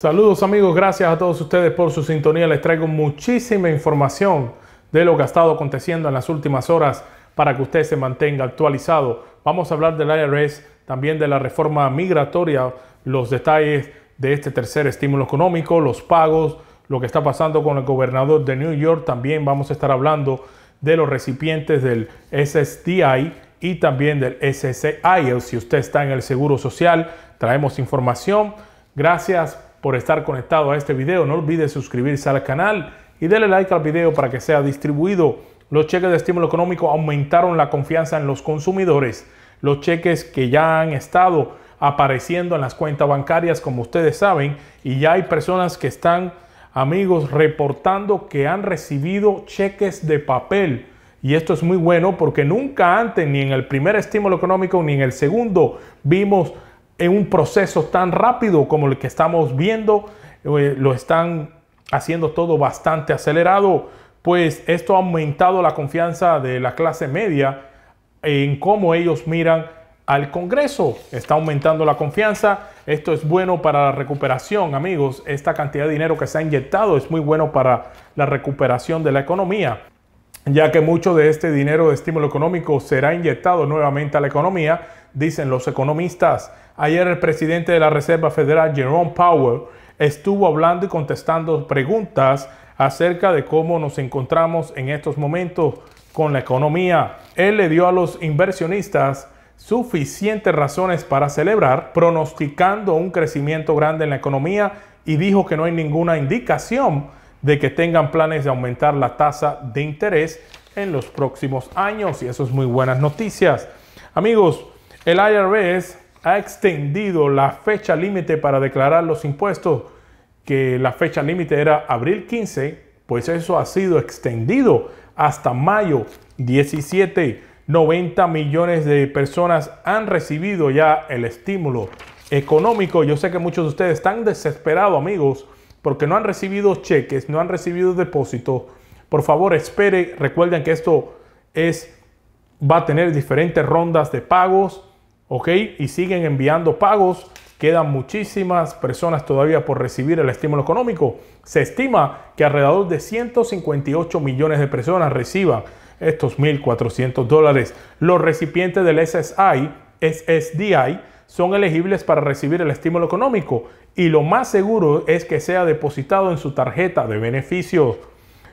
Saludos amigos, gracias a todos ustedes por su sintonía. Les traigo muchísima información de lo que ha estado aconteciendo en las últimas horas para que usted se mantenga actualizado. Vamos a hablar del IRS, también de la reforma migratoria, los detalles de este tercer estímulo económico, los pagos, lo que está pasando con el gobernador de New York. También vamos a estar hablando de los recipientes del SSDI y también del SSIL. Si usted está en el Seguro Social, traemos información. Gracias por estar conectado a este video. No olvides suscribirse al canal y darle like al video para que sea distribuido. Los cheques de estímulo económico aumentaron la confianza en los consumidores. Los cheques que ya han estado apareciendo en las cuentas bancarias, como ustedes saben, y ya hay personas que están, amigos, reportando que han recibido cheques de papel. Y esto es muy bueno porque nunca antes, ni en el primer estímulo económico, ni en el segundo, vimos en un proceso tan rápido como el que estamos viendo, eh, lo están haciendo todo bastante acelerado, pues esto ha aumentado la confianza de la clase media en cómo ellos miran al Congreso. Está aumentando la confianza. Esto es bueno para la recuperación, amigos. Esta cantidad de dinero que se ha inyectado es muy bueno para la recuperación de la economía ya que mucho de este dinero de estímulo económico será inyectado nuevamente a la economía, dicen los economistas. Ayer el presidente de la Reserva Federal, Jerome Powell, estuvo hablando y contestando preguntas acerca de cómo nos encontramos en estos momentos con la economía. Él le dio a los inversionistas suficientes razones para celebrar, pronosticando un crecimiento grande en la economía y dijo que no hay ninguna indicación de que tengan planes de aumentar la tasa de interés en los próximos años y eso es muy buenas noticias. Amigos, el IRS ha extendido la fecha límite para declarar los impuestos, que la fecha límite era abril 15, pues eso ha sido extendido hasta mayo 17. 90 millones de personas han recibido ya el estímulo económico. Yo sé que muchos de ustedes están desesperados, amigos, porque no han recibido cheques, no han recibido depósito. por favor espere. Recuerden que esto es, va a tener diferentes rondas de pagos, ¿ok? Y siguen enviando pagos. Quedan muchísimas personas todavía por recibir el estímulo económico. Se estima que alrededor de 158 millones de personas reciban estos 1.400 dólares. Los recipientes del SSI, SSDI, son elegibles para recibir el estímulo económico y lo más seguro es que sea depositado en su tarjeta de beneficios.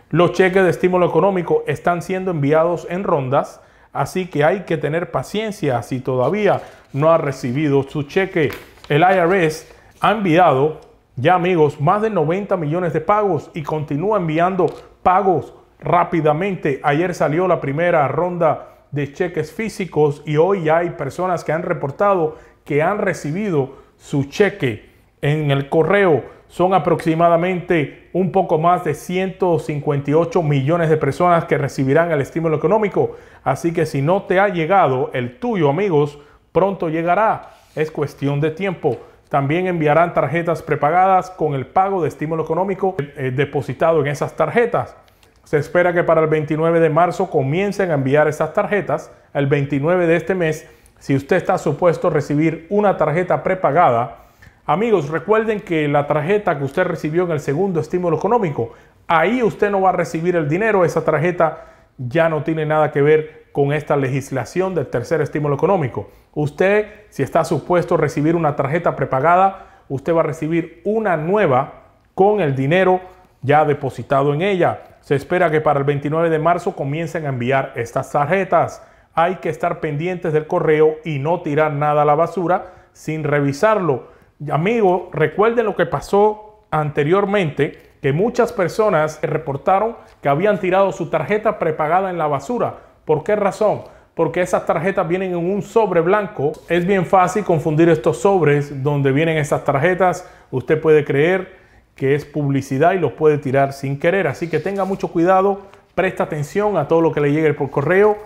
Los cheques de estímulo económico están siendo enviados en rondas, así que hay que tener paciencia si todavía no ha recibido su cheque. El IRS ha enviado ya amigos más de 90 millones de pagos y continúa enviando pagos rápidamente. Ayer salió la primera ronda de cheques físicos y hoy hay personas que han reportado que han recibido su cheque en el correo son aproximadamente un poco más de 158 millones de personas que recibirán el estímulo económico. Así que si no te ha llegado el tuyo, amigos, pronto llegará. Es cuestión de tiempo. También enviarán tarjetas prepagadas con el pago de estímulo económico eh, depositado en esas tarjetas. Se espera que para el 29 de marzo comiencen a enviar esas tarjetas. El 29 de este mes si usted está supuesto a recibir una tarjeta prepagada, amigos, recuerden que la tarjeta que usted recibió en el segundo estímulo económico, ahí usted no va a recibir el dinero, esa tarjeta ya no tiene nada que ver con esta legislación del tercer estímulo económico. Usted, si está supuesto a recibir una tarjeta prepagada, usted va a recibir una nueva con el dinero ya depositado en ella. Se espera que para el 29 de marzo comiencen a enviar estas tarjetas hay que estar pendientes del correo y no tirar nada a la basura sin revisarlo. Amigo, recuerden lo que pasó anteriormente, que muchas personas reportaron que habían tirado su tarjeta prepagada en la basura. ¿Por qué razón? Porque esas tarjetas vienen en un sobre blanco. Es bien fácil confundir estos sobres donde vienen esas tarjetas. Usted puede creer que es publicidad y los puede tirar sin querer. Así que tenga mucho cuidado Presta atención a todo lo que le llegue por correo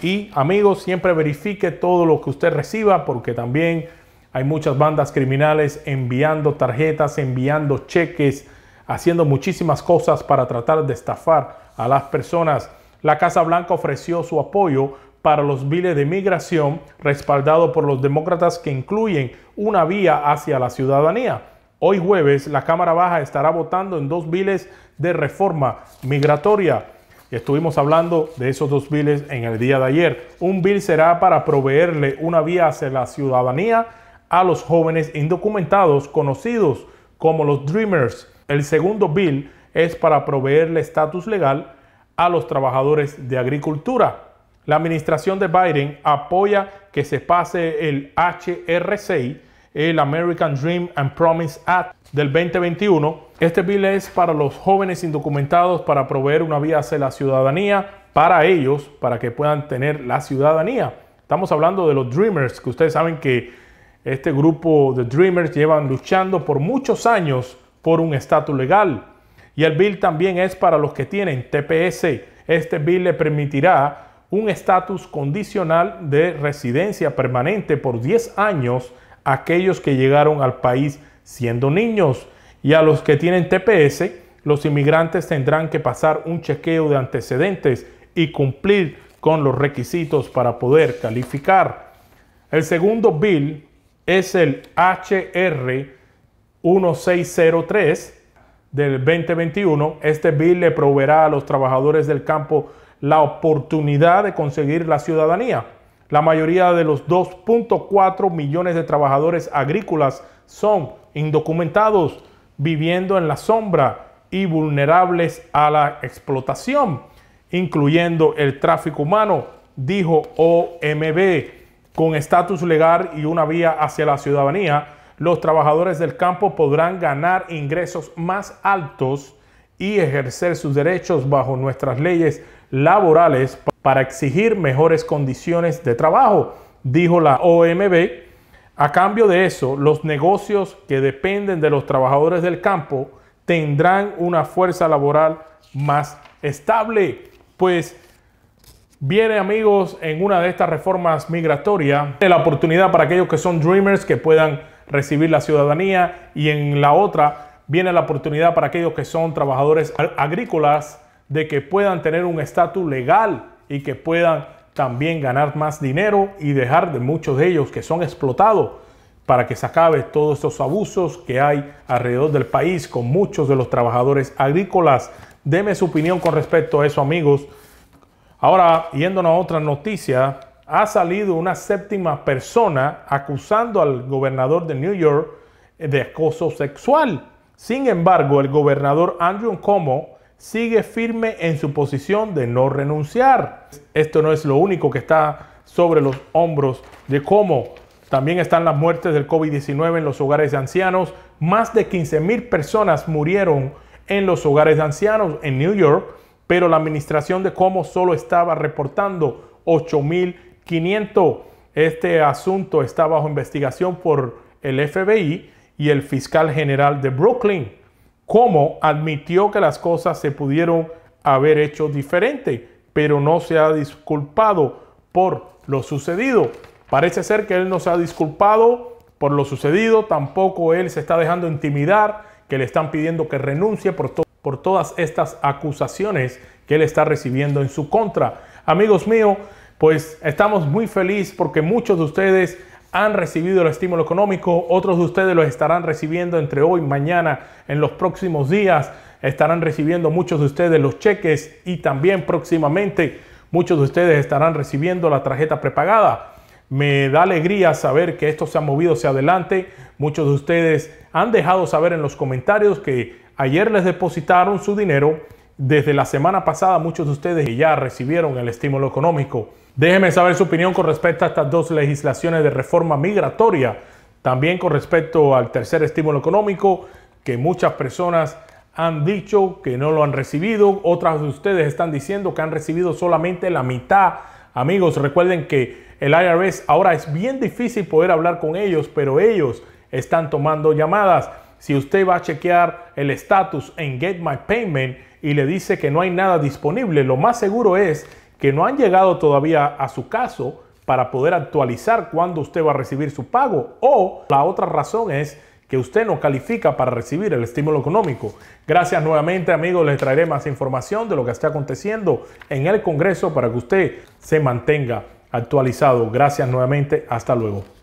y amigos, siempre verifique todo lo que usted reciba porque también hay muchas bandas criminales enviando tarjetas, enviando cheques, haciendo muchísimas cosas para tratar de estafar a las personas. La Casa Blanca ofreció su apoyo para los biles de migración respaldado por los demócratas que incluyen una vía hacia la ciudadanía. Hoy jueves la Cámara Baja estará votando en dos biles de reforma migratoria. Estuvimos hablando de esos dos bills en el día de ayer. Un bill será para proveerle una vía hacia la ciudadanía a los jóvenes indocumentados conocidos como los Dreamers. El segundo bill es para proveerle estatus legal a los trabajadores de agricultura. La administración de Biden apoya que se pase el H.R.C.I el American Dream and Promise Act del 2021. Este bill es para los jóvenes indocumentados para proveer una vía hacia la ciudadanía para ellos, para que puedan tener la ciudadanía. Estamos hablando de los Dreamers, que ustedes saben que este grupo de Dreamers llevan luchando por muchos años por un estatus legal. Y el bill también es para los que tienen TPS. Este bill le permitirá un estatus condicional de residencia permanente por 10 años aquellos que llegaron al país siendo niños y a los que tienen TPS, los inmigrantes tendrán que pasar un chequeo de antecedentes y cumplir con los requisitos para poder calificar. El segundo bill es el HR 1603 del 2021. Este bill le proveerá a los trabajadores del campo la oportunidad de conseguir la ciudadanía la mayoría de los 2.4 millones de trabajadores agrícolas son indocumentados, viviendo en la sombra y vulnerables a la explotación, incluyendo el tráfico humano, dijo OMB. Con estatus legal y una vía hacia la ciudadanía, los trabajadores del campo podrán ganar ingresos más altos y ejercer sus derechos bajo nuestras leyes laborales para exigir mejores condiciones de trabajo, dijo la OMB. A cambio de eso, los negocios que dependen de los trabajadores del campo tendrán una fuerza laboral más estable. Pues viene amigos en una de estas reformas migratorias la oportunidad para aquellos que son dreamers que puedan recibir la ciudadanía y en la otra viene la oportunidad para aquellos que son trabajadores agrícolas de que puedan tener un estatus legal y que puedan también ganar más dinero y dejar de muchos de ellos que son explotados para que se acabe todos esos abusos que hay alrededor del país con muchos de los trabajadores agrícolas. Deme su opinión con respecto a eso, amigos. Ahora, yendo a otra noticia, ha salido una séptima persona acusando al gobernador de New York de acoso sexual. Sin embargo, el gobernador Andrew Cuomo sigue firme en su posición de no renunciar. Esto no es lo único que está sobre los hombros de como también están las muertes del COVID-19 en los hogares de ancianos. Más de 15 mil personas murieron en los hogares de ancianos en New York, pero la administración de como solo estaba reportando 8.500. Este asunto está bajo investigación por el FBI y el fiscal general de Brooklyn cómo admitió que las cosas se pudieron haber hecho diferente, pero no se ha disculpado por lo sucedido. Parece ser que él no se ha disculpado por lo sucedido, tampoco él se está dejando intimidar, que le están pidiendo que renuncie por, por todas estas acusaciones que él está recibiendo en su contra. Amigos míos, pues estamos muy felices porque muchos de ustedes han recibido el estímulo económico, otros de ustedes lo estarán recibiendo entre hoy, y mañana, en los próximos días, estarán recibiendo muchos de ustedes los cheques y también próximamente muchos de ustedes estarán recibiendo la tarjeta prepagada. Me da alegría saber que esto se ha movido hacia adelante. Muchos de ustedes han dejado saber en los comentarios que ayer les depositaron su dinero desde la semana pasada muchos de ustedes ya recibieron el estímulo económico. Déjenme saber su opinión con respecto a estas dos legislaciones de reforma migratoria, también con respecto al tercer estímulo económico que muchas personas han dicho que no lo han recibido, otras de ustedes están diciendo que han recibido solamente la mitad. Amigos, recuerden que el IRS ahora es bien difícil poder hablar con ellos, pero ellos están tomando llamadas. Si usted va a chequear el estatus en Get My Payment, y le dice que no hay nada disponible. Lo más seguro es que no han llegado todavía a su caso para poder actualizar cuándo usted va a recibir su pago. O la otra razón es que usted no califica para recibir el estímulo económico. Gracias nuevamente amigos, les traeré más información de lo que está aconteciendo en el Congreso para que usted se mantenga actualizado. Gracias nuevamente, hasta luego.